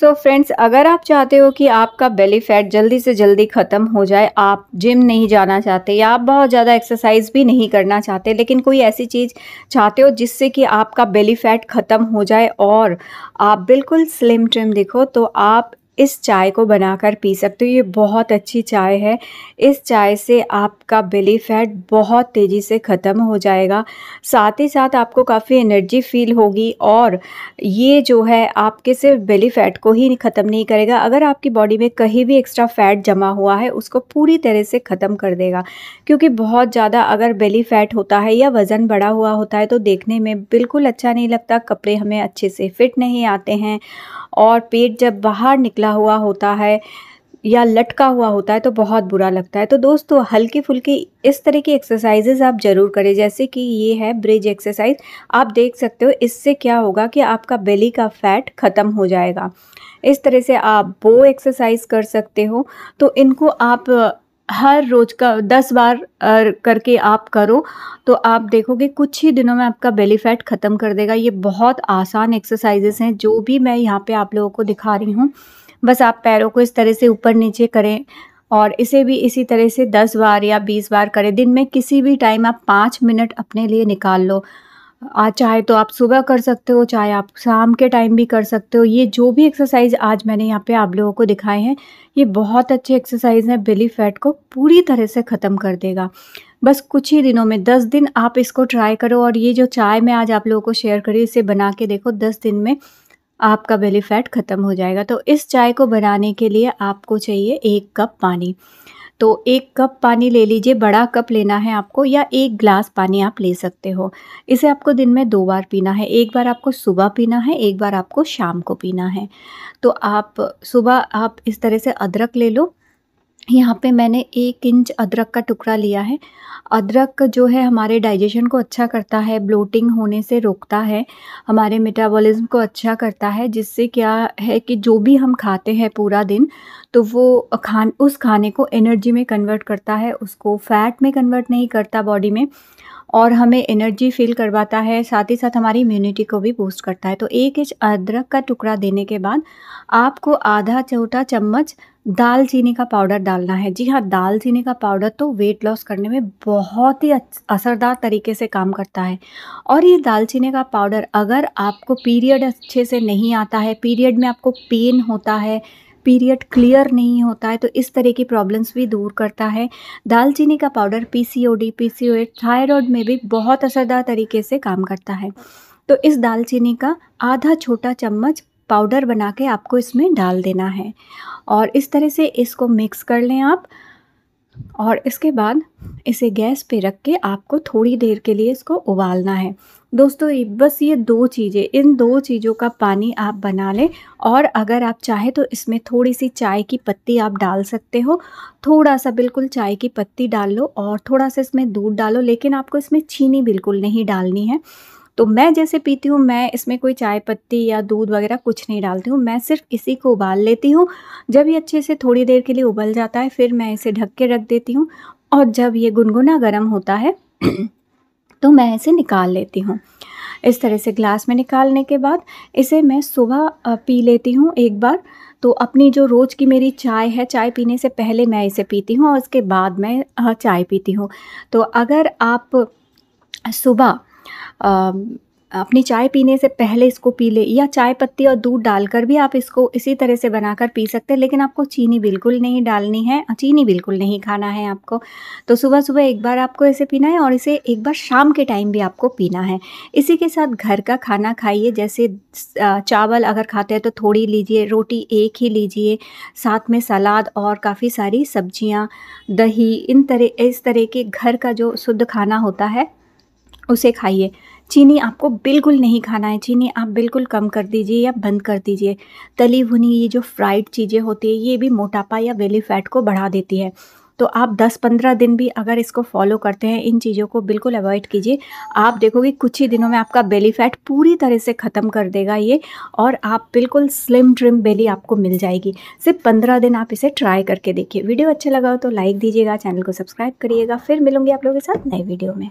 सो so friends अगर आप चाहते हो कि आपका बेली फैट जल्दी से जल्दी ख़त्म हो जाए आप जिम नहीं जाना चाहते या आप बहुत ज़्यादा एक्सरसाइज भी नहीं करना चाहते लेकिन कोई ऐसी चीज़ चाहते हो जिससे कि आपका बेली फैट ख़त्म हो जाए और आप बिल्कुल स्लिम ट्रिम दिखो तो आप इस चाय को बनाकर पी सकते हो ये बहुत अच्छी चाय है इस चाय से आपका बेली फैट बहुत तेज़ी से ख़त्म हो जाएगा साथ ही साथ आपको काफ़ी एनर्जी फील होगी और ये जो है आपके सिर्फ बेली फैट को ही ख़त्म नहीं करेगा अगर आपकी बॉडी में कहीं भी एक्स्ट्रा फैट जमा हुआ है उसको पूरी तरह से ख़त्म कर देगा क्योंकि बहुत ज़्यादा अगर बेली फैट होता है या वज़न बढ़ा हुआ होता है तो देखने में बिल्कुल अच्छा नहीं लगता कपड़े हमें अच्छे से फिट नहीं आते हैं और पेट जब बाहर निकला निकला हुआ होता है या लटका हुआ होता है तो बहुत बुरा लगता है तो दोस्तों हल्की फुल्की इस तरह की एक्सरसाइजेज आप ज़रूर करें जैसे कि ये है ब्रिज एक्सरसाइज आप देख सकते हो इससे क्या होगा कि आपका बेली का फैट ख़त्म हो जाएगा इस तरह से आप बो एक्सरसाइज कर सकते हो तो इनको आप हर रोज का दस बार करके आप करो तो आप देखोगे कुछ ही दिनों में आपका बेली फैट ख़त्म कर देगा ये बहुत आसान एक्सरसाइजेस हैं जो भी मैं यहाँ पे आप लोगों को दिखा रही हूँ बस आप पैरों को इस तरह से ऊपर नीचे करें और इसे भी इसी तरह से दस बार या बीस बार करें दिन में किसी भी टाइम आप पाँच मिनट अपने लिए निकाल लो आज चाहे तो आप सुबह कर सकते हो चाहे आप शाम के टाइम भी कर सकते हो ये जो भी एक्सरसाइज आज मैंने यहाँ पे आप लोगों को दिखाए हैं ये बहुत अच्छे एक्सरसाइज हैं बिली फैट को पूरी तरह से ख़त्म कर देगा बस कुछ ही दिनों में दस दिन आप इसको ट्राई करो और ये जो चाय मैं आज आप लोगों को शेयर करी इसे बना के देखो दस दिन में आपका बेली फैट ख़त्म हो जाएगा तो इस चाय को बनाने के लिए आपको चाहिए एक कप पानी तो एक कप पानी ले लीजिए बड़ा कप लेना है आपको या एक ग्लास पानी आप ले सकते हो इसे आपको दिन में दो बार पीना है एक बार आपको सुबह पीना है एक बार आपको शाम को पीना है तो आप सुबह आप इस तरह से अदरक ले लो यहाँ पे मैंने एक इंच अदरक का टुकड़ा लिया है अदरक जो है हमारे डाइजेशन को अच्छा करता है ब्लोटिंग होने से रोकता है हमारे मेटाबॉलिज्म को अच्छा करता है जिससे क्या है कि जो भी हम खाते हैं पूरा दिन तो वो खान उस खाने को एनर्जी में कन्वर्ट करता है उसको फैट में कन्वर्ट नहीं करता बॉडी में और हमें एनर्जी फील करवाता है साथ ही साथ हमारी इम्यूनिटी को भी बूस्ट करता है तो एक इंच अदरक का टुकड़ा देने के बाद आपको आधा छोटा चम्मच दाल चीनी का पाउडर डालना है जी हाँ दालचीनी का पाउडर तो वेट लॉस करने में बहुत ही असरदार तरीके से काम करता है और ये दालचीनी का पाउडर अगर आपको पीरियड अच्छे से नहीं आता है पीरियड में आपको पेन होता है पीरियड क्लियर नहीं होता है तो इस तरह की प्रॉब्लम्स भी दूर करता है दालचीनी का पाउडर पीसीओडी पीसीओएड थायराइड में भी बहुत असरदार तरीके से काम करता है तो इस दालचीनी का आधा छोटा चम्मच पाउडर बना के आपको इसमें डाल देना है और इस तरह से इसको मिक्स कर लें आप और इसके बाद इसे गैस पे रख के आपको थोड़ी देर के लिए इसको उबालना है दोस्तों बस ये दो चीज़ें इन दो चीज़ों का पानी आप बना लें और अगर आप चाहें तो इसमें थोड़ी सी चाय की पत्ती आप डाल सकते हो थोड़ा सा बिल्कुल चाय की पत्ती डाल लो और थोड़ा सा इसमें दूध डालो लेकिन आपको इसमें चीनी बिल्कुल नहीं डालनी है तो मैं जैसे पीती हूँ मैं इसमें कोई चाय पत्ती या दूध वगैरह कुछ नहीं डालती हूँ मैं सिर्फ इसी को उबाल लेती हूँ जब ये अच्छे से थोड़ी देर के लिए उबल जाता है फिर मैं इसे ढक के रख देती हूँ और जब ये गुनगुना गर्म होता है तो मैं इसे निकाल लेती हूँ इस तरह से ग्लास में निकालने के बाद इसे मैं सुबह पी लेती हूँ एक बार तो अपनी जो रोज़ की मेरी चाय है चाय पीने से पहले मैं इसे पीती हूँ और उसके बाद मैं चाय पीती हूँ तो अगर आप सुबह अपनी चाय पीने से पहले इसको पी ले या चाय पत्ती और दूध डालकर भी आप इसको इसी तरह से बनाकर पी सकते हैं लेकिन आपको चीनी बिल्कुल नहीं डालनी है चीनी बिल्कुल नहीं खाना है आपको तो सुबह सुबह एक बार आपको इसे पीना है और इसे एक बार शाम के टाइम भी आपको पीना है इसी के साथ घर का खाना खाइए जैसे चावल अगर खाते हैं तो थोड़ी लीजिए रोटी एक ही लीजिए साथ में सलाद और काफ़ी सारी सब्जियाँ दही इन तरह इस तरह के घर का जो शुद्ध खाना होता है उसे खाइए चीनी आपको बिल्कुल नहीं खाना है चीनी आप बिल्कुल कम कर दीजिए या बंद कर दीजिए तली भुनी ये जो फ्राइड चीज़ें होती है ये भी मोटापा या वेली फैट को बढ़ा देती है तो आप 10-15 दिन भी अगर इसको फॉलो करते हैं इन चीज़ों को बिल्कुल अवॉइड कीजिए आप देखोगे कुछ ही दिनों में आपका बेली फैट पूरी तरह से ख़त्म कर देगा ये और आप बिल्कुल स्लिम ट्रिम बेली आपको मिल जाएगी सिर्फ 15 दिन आप इसे ट्राई करके देखिए वीडियो अच्छा लगा हो तो लाइक दीजिएगा चैनल को सब्सक्राइब करिएगा फिर मिलूंगी आप लोगों के साथ नए वीडियो में